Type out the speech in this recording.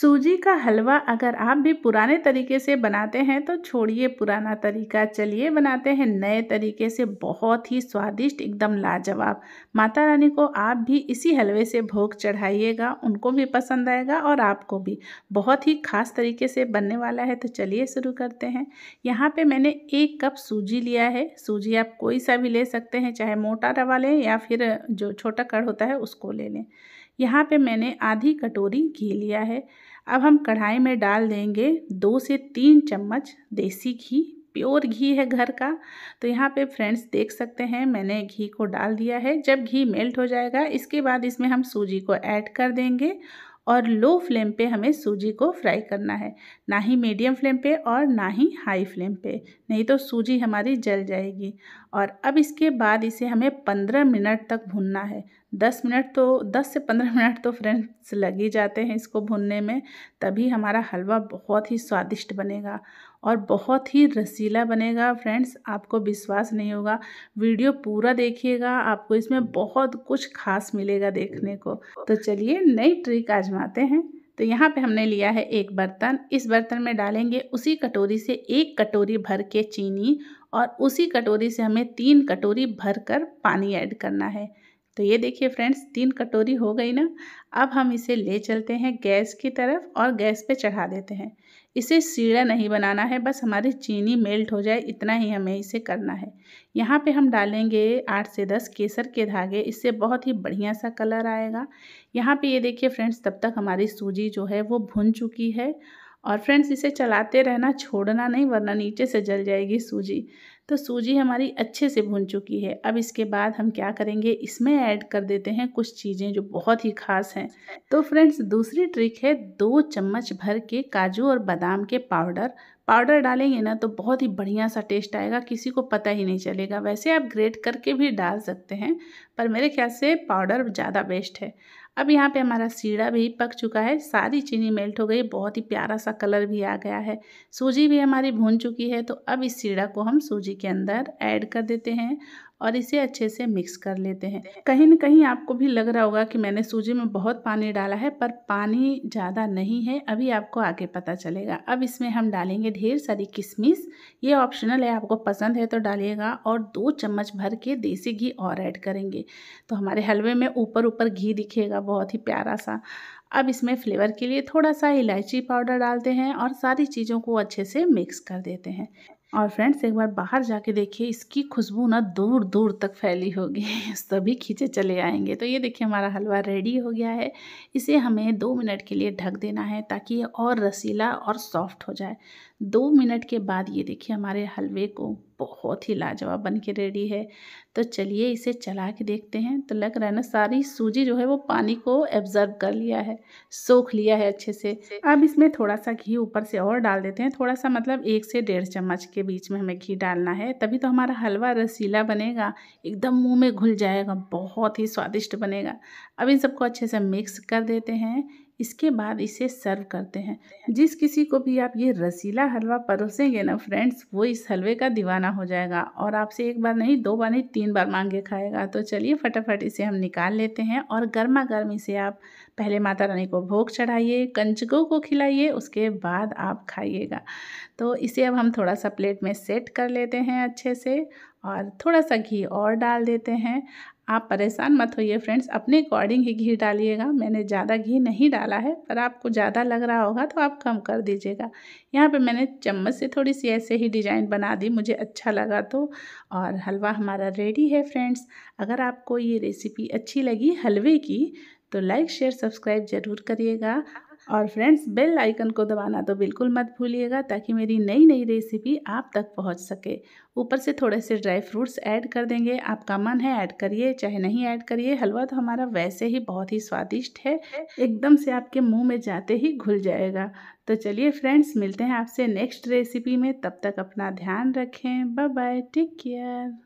सूजी का हलवा अगर आप भी पुराने तरीके से बनाते हैं तो छोड़िए पुराना तरीका चलिए बनाते हैं नए तरीके से बहुत ही स्वादिष्ट एकदम लाजवाब माता रानी को आप भी इसी हलवे से भोग चढ़ाइएगा उनको भी पसंद आएगा और आपको भी बहुत ही खास तरीके से बनने वाला है तो चलिए शुरू करते हैं यहाँ पे मैंने एक कप सूजी लिया है सूजी आप कोई सा भी ले सकते हैं चाहे मोटा रवा लें या फिर जो छोटा कड़ होता है उसको ले लें यहाँ पे मैंने आधी कटोरी घी लिया है अब हम कढ़ाई में डाल देंगे दो से तीन चम्मच देसी घी प्योर घी है घर का तो यहाँ पे फ्रेंड्स देख सकते हैं मैंने घी को डाल दिया है जब घी मेल्ट हो जाएगा इसके बाद इसमें हम सूजी को ऐड कर देंगे और लो फ्लेम पे हमें सूजी को फ्राई करना है ना ही मीडियम फ्लेम पे और ना ही हाई फ्लेम पे नहीं तो सूजी हमारी जल जाएगी और अब इसके बाद इसे हमें पंद्रह मिनट तक भूनना है दस मिनट तो दस से पंद्रह मिनट तो फ्रेंड्स लग ही जाते हैं इसको भुनने में तभी हमारा हलवा बहुत ही स्वादिष्ट बनेगा और बहुत ही रसीला बनेगा फ्रेंड्स आपको विश्वास नहीं होगा वीडियो पूरा देखिएगा आपको इसमें बहुत कुछ खास मिलेगा देखने को तो चलिए नई ट्रिक आजमाते हैं तो यहाँ पे हमने लिया है एक बर्तन इस बर्तन में डालेंगे उसी कटोरी से एक कटोरी भर के चीनी और उसी कटोरी से हमें तीन कटोरी भर कर पानी ऐड करना है तो ये देखिए फ्रेंड्स तीन कटोरी हो गई ना अब हम इसे ले चलते हैं गैस की तरफ और गैस पे चढ़ा देते हैं इसे सीढ़ा नहीं बनाना है बस हमारी चीनी मेल्ट हो जाए इतना ही हमें इसे करना है यहाँ पे हम डालेंगे आठ से दस केसर के धागे इससे बहुत ही बढ़िया सा कलर आएगा यहाँ पे ये देखिए फ्रेंड्स तब तक हमारी सूजी जो है वो भुन चुकी है और फ्रेंड्स इसे चलाते रहना छोड़ना नहीं वरना नीचे से जल जाएगी सूजी तो सूजी हमारी अच्छे से भुन चुकी है अब इसके बाद हम क्या करेंगे इसमें ऐड कर देते हैं कुछ चीज़ें जो बहुत ही खास हैं तो फ्रेंड्स दूसरी ट्रिक है दो चम्मच भर के काजू और बादाम के पाउडर पाउडर डालेंगे ना तो बहुत ही बढ़िया सा टेस्ट आएगा किसी को पता ही नहीं चलेगा वैसे आप ग्रेट करके भी डाल सकते हैं पर मेरे ख्याल से पाउडर ज़्यादा बेस्ट है अब यहाँ पे हमारा सीड़ा भी पक चुका है सारी चीनी मेल्ट हो गई बहुत ही प्यारा सा कलर भी आ गया है सूजी भी हमारी भून चुकी है तो अब इस सीड़ा को हम सूजी सब्जी के अंदर ऐड कर देते हैं और इसे अच्छे से मिक्स कर लेते हैं कहीं ना कहीं आपको भी लग रहा होगा कि मैंने सूजी में बहुत पानी डाला है पर पानी ज़्यादा नहीं है अभी आपको आगे पता चलेगा अब इसमें हम डालेंगे ढेर सारी किशमिश ये ऑप्शनल है आपको पसंद है तो डालिएगा और दो चम्मच भर के देसी घी और ऐड करेंगे तो हमारे हलवे में ऊपर ऊपर घी दिखेगा बहुत ही प्यारा सा अब इसमें फ्लेवर के लिए थोड़ा सा इलायची पाउडर डालते हैं और सारी चीज़ों को अच्छे से मिक्स कर देते हैं और फ्रेंड्स एक बार बाहर जाके देखिए इसकी खुशबू ना दूर दूर तक फैली होगी सभी खींचे चले आएंगे तो ये देखिए हमारा हलवा रेडी हो गया है इसे हमें दो मिनट के लिए ढक देना है ताकि ये और रसीला और सॉफ्ट हो जाए दो मिनट के बाद ये देखिए हमारे हलवे को बहुत ही लाजवाब बन के रेडी है तो चलिए इसे चला के देखते हैं तो लग रहा है ना सारी सूजी जो है वो पानी को एब्जर्व कर लिया है सोख लिया है अच्छे से अब इसमें थोड़ा सा घी ऊपर से और डाल देते हैं थोड़ा सा मतलब एक से डेढ़ चम्मच के बीच में हमें घी डालना है तभी तो हमारा हलवा रसीला बनेगा एकदम मुँह में घुल जाएगा बहुत ही स्वादिष्ट बनेगा अब इन सबको अच्छे से मिक्स कर देते हैं इसके बाद इसे सर्व करते हैं जिस किसी को भी आप ये रसीला हलवा परोसेंगे ना फ्रेंड्स वो इस हलवे का दीवाना हो जाएगा और आपसे एक बार नहीं दो बार नहीं तीन बार मांगे खाएगा तो चलिए फटाफट इसे हम निकाल लेते हैं और गर्मा गर्म इसे आप पहले माता रानी को भोग चढ़ाइए कंचकों को खिलाइए उसके बाद आप खाइएगा तो इसे अब हम थोड़ा सा प्लेट में सेट कर लेते हैं अच्छे से और थोड़ा सा घी और डाल देते हैं आप परेशान मत होइए फ्रेंड्स अपने अकॉर्डिंग ही घी डालिएगा मैंने ज़्यादा घी नहीं डाला है पर आपको ज़्यादा लग रहा होगा तो आप कम कर दीजिएगा यहाँ पे मैंने चम्मच से थोड़ी सी ऐसे ही डिजाइन बना दी मुझे अच्छा लगा तो और हलवा हमारा रेडी है फ्रेंड्स अगर आपको ये रेसिपी अच्छी लगी हलवे की तो लाइक शेयर सब्सक्राइब ज़रूर करिएगा और फ्रेंड्स बेल आइकन को दबाना तो बिल्कुल मत भूलिएगा ताकि मेरी नई नई रेसिपी आप तक पहुंच सके ऊपर से थोड़े से ड्राई फ्रूट्स ऐड कर देंगे आपका मन है ऐड करिए चाहे नहीं ऐड करिए हलवा तो हमारा वैसे ही बहुत ही स्वादिष्ट है एकदम से आपके मुंह में जाते ही घुल जाएगा तो चलिए फ्रेंड्स मिलते हैं आपसे नेक्स्ट रेसिपी में तब तक अपना ध्यान रखें बाय बाय टेक केयर